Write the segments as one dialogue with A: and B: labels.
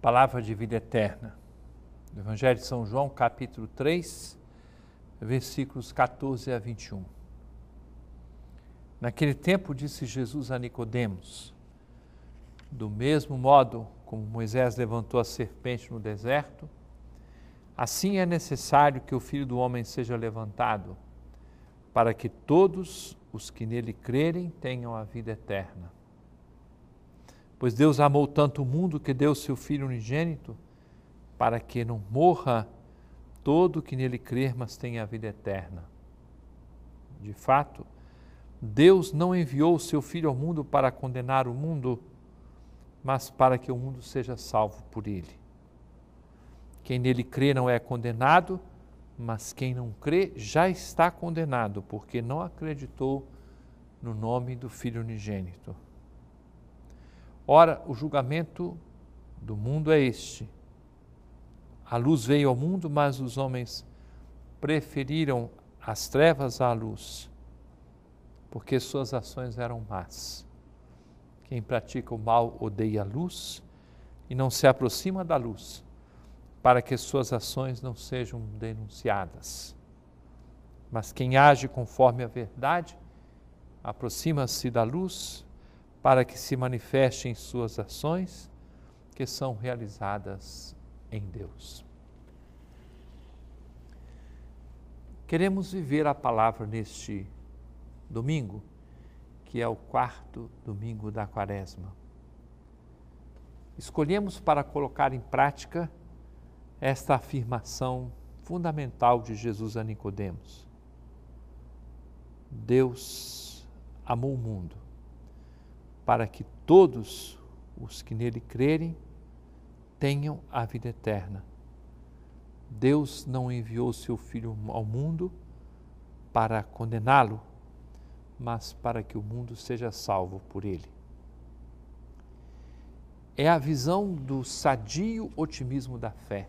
A: palavra de vida eterna. Do Evangelho de São João, capítulo 3, versículos 14 a 21. Naquele tempo disse Jesus a Nicodemos: Do mesmo modo como Moisés levantou a serpente no deserto, assim é necessário que o Filho do homem seja levantado, para que todos os que nele crerem tenham a vida eterna. Pois Deus amou tanto o mundo que deu seu Filho unigênito, para que não morra todo que nele crer, mas tenha a vida eterna. De fato, Deus não enviou seu Filho ao mundo para condenar o mundo, mas para que o mundo seja salvo por ele. Quem nele crê não é condenado, mas quem não crê já está condenado, porque não acreditou no nome do Filho unigênito. Ora, o julgamento do mundo é este. A luz veio ao mundo, mas os homens preferiram as trevas à luz, porque suas ações eram más. Quem pratica o mal odeia a luz e não se aproxima da luz, para que suas ações não sejam denunciadas. Mas quem age conforme a verdade, aproxima-se da luz para que se manifestem em suas ações que são realizadas em Deus. Queremos viver a palavra neste domingo, que é o quarto domingo da quaresma. Escolhemos para colocar em prática esta afirmação fundamental de Jesus a Nicodemos. Deus amou o mundo para que todos os que nele crerem tenham a vida eterna. Deus não enviou seu Filho ao mundo para condená-lo, mas para que o mundo seja salvo por ele. É a visão do sadio otimismo da fé,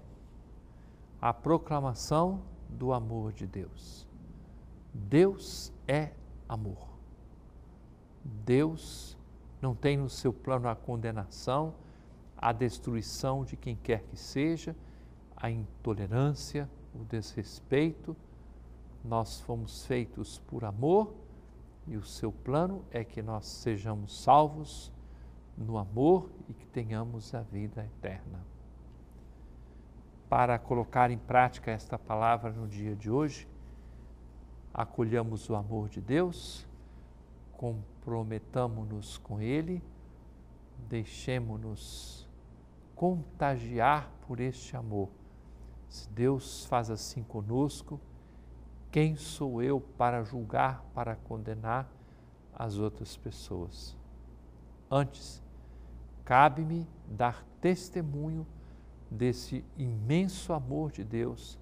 A: a proclamação do amor de Deus. Deus é amor. Deus não tem no seu plano a condenação, a destruição de quem quer que seja, a intolerância, o desrespeito. Nós fomos feitos por amor e o seu plano é que nós sejamos salvos no amor e que tenhamos a vida eterna. Para colocar em prática esta palavra no dia de hoje, acolhamos o amor de Deus com Prometamo-nos com Ele, deixemos nos contagiar por este amor. Se Deus faz assim conosco, quem sou eu para julgar, para condenar as outras pessoas? Antes, cabe-me dar testemunho desse imenso amor de Deus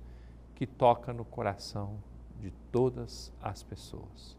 A: que toca no coração de todas as pessoas